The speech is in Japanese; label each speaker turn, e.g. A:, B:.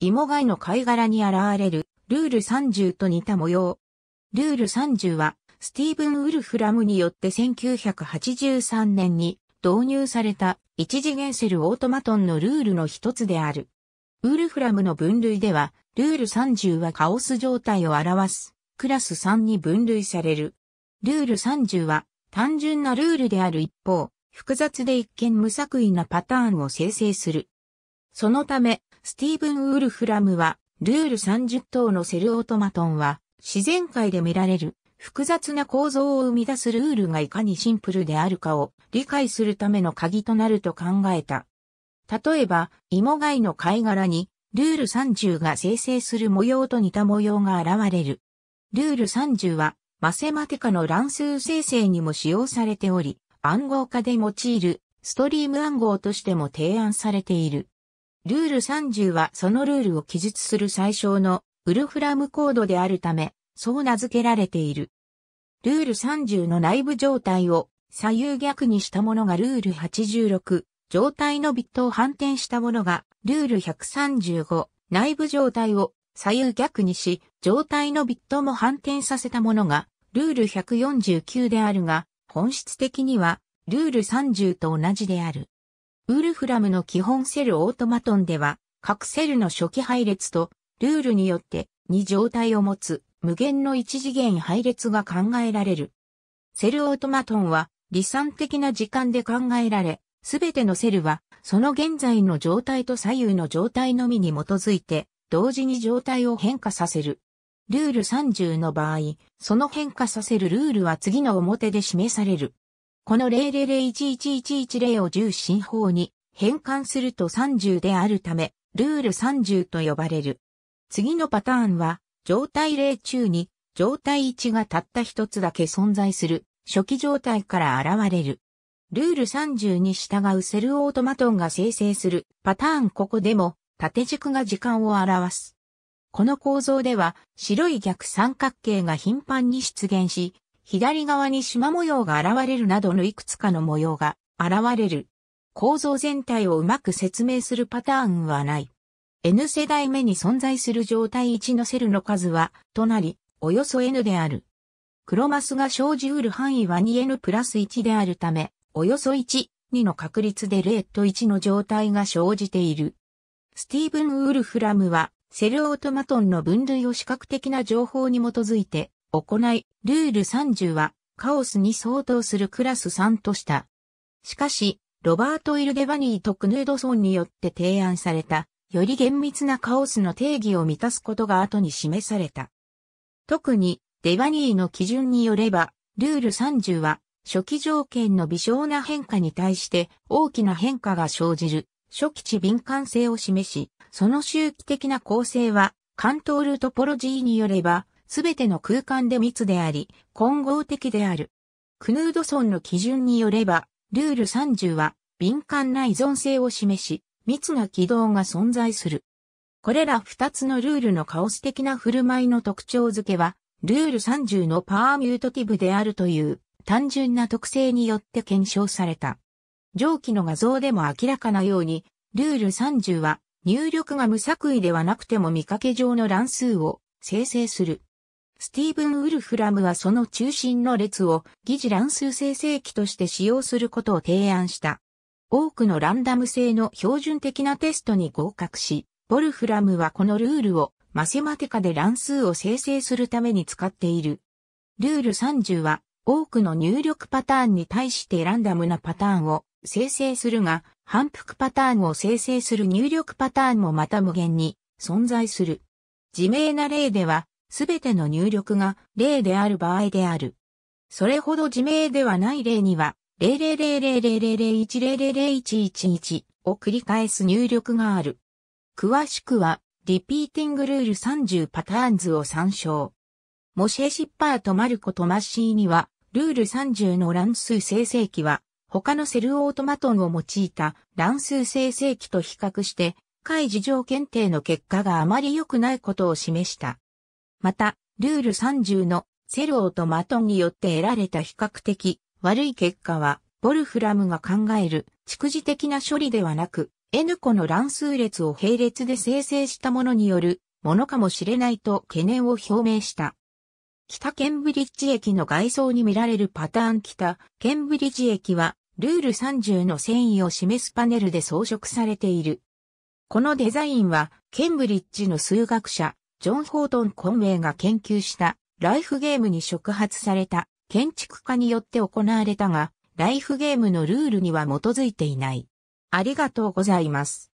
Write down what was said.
A: 芋貝の貝殻に現れるルール30と似た模様。ルール30はスティーブン・ウルフラムによって1983年に導入された一次元セルオートマトンのルールの一つである。ウルフラムの分類では、ルール30はカオス状態を表す、クラス3に分類される。ルール30は単純なルールである一方、複雑で一見無作為なパターンを生成する。そのため、スティーブン・ウルフラムは、ルール30等のセルオートマトンは、自然界で見られる複雑な構造を生み出すルールがいかにシンプルであるかを理解するための鍵となると考えた。例えば、芋貝の貝殻に、ルール30が生成する模様と似た模様が現れる。ルール30は、マセマテカの乱数生成にも使用されており、暗号化で用いるストリーム暗号としても提案されている。ルール30はそのルールを記述する最小のウルフラムコードであるため、そう名付けられている。ルール30の内部状態を左右逆にしたものがルール86、状態のビットを反転したものがルール135、内部状態を左右逆にし、状態のビットも反転させたものがルール149であるが、本質的にはルール30と同じである。ウルフラムの基本セルオートマトンでは、各セルの初期配列と、ルールによって2状態を持つ無限の一次元配列が考えられる。セルオートマトンは理算的な時間で考えられ、すべてのセルはその現在の状態と左右の状態のみに基づいて同時に状態を変化させる。ルール30の場合、その変化させるルールは次の表で示される。この00011110を10進法に変換すると30であるため、ルール30と呼ばれる。次のパターンは、状態0中に、状態1がたった一つだけ存在する、初期状態から現れる。ルール30に従うセルオートマトンが生成するパターンここでも縦軸が時間を表す。この構造では白い逆三角形が頻繁に出現し、左側に縞模様が現れるなどのいくつかの模様が現れる。構造全体をうまく説明するパターンはない。N 世代目に存在する状態1のセルの数は、となり、およそ N である。クロマスが生じうる範囲は 2N プラス1であるため、およそ1、2の確率で0と1の状態が生じている。スティーブン・ウルフラムは、セルオートマトンの分類を視覚的な情報に基づいて行い、ルール30はカオスに相当するクラス3とした。しかし、ロバート・イルデバニーとクヌードソンによって提案された、より厳密なカオスの定義を満たすことが後に示された。特に、デバニーの基準によれば、ルール30は、初期条件の微小な変化に対して大きな変化が生じる、初期値敏感性を示し、その周期的な構成は、カントールトポロジーによれば、すべての空間で密であり、混合的である。クヌードソンの基準によれば、ルール30は敏感な依存性を示し、密な軌道が存在する。これら2つのルールのカオス的な振る舞いの特徴づけは、ルール30のパーミュートティブであるという単純な特性によって検証された。上記の画像でも明らかなように、ルール30は入力が無作為ではなくても見かけ上の乱数を生成する。スティーブン・ウルフラムはその中心の列を疑似乱数生成器として使用することを提案した。多くのランダム性の標準的なテストに合格し、ボルフラムはこのルールをマセマテカで乱数を生成するために使っている。ルール30は多くの入力パターンに対してランダムなパターンを生成するが、反復パターンを生成する入力パターンもまた無限に存在する。自明な例ではすべての入力が0である場合である。それほど自明ではない例には、0 0 0 0 0 0 1 0 0 0 1 1 1を繰り返す入力がある。詳しくは、リピーティングルール30パターンズを参照。モシェシッパーとマルコ・とマッシーには、ルール30の乱数生成器は、他のセルオートマトンを用いた乱数生成器と比較して、開示条検定の結果があまり良くないことを示した。また、ルール30のセローとマトンによって得られた比較的悪い結果は、ボルフラムが考える蓄次的な処理ではなく、N 個の乱数列を並列で生成したものによるものかもしれないと懸念を表明した。北ケンブリッジ駅の外装に見られるパターン北ケンブリッジ駅はルール30の繊維を示すパネルで装飾されている。このデザインはケンブリッジの数学者ジョン・ホートン・コンウェイが研究したライフゲームに触発された建築家によって行われたが、ライフゲームのルールには基づいていない。ありがとうございます。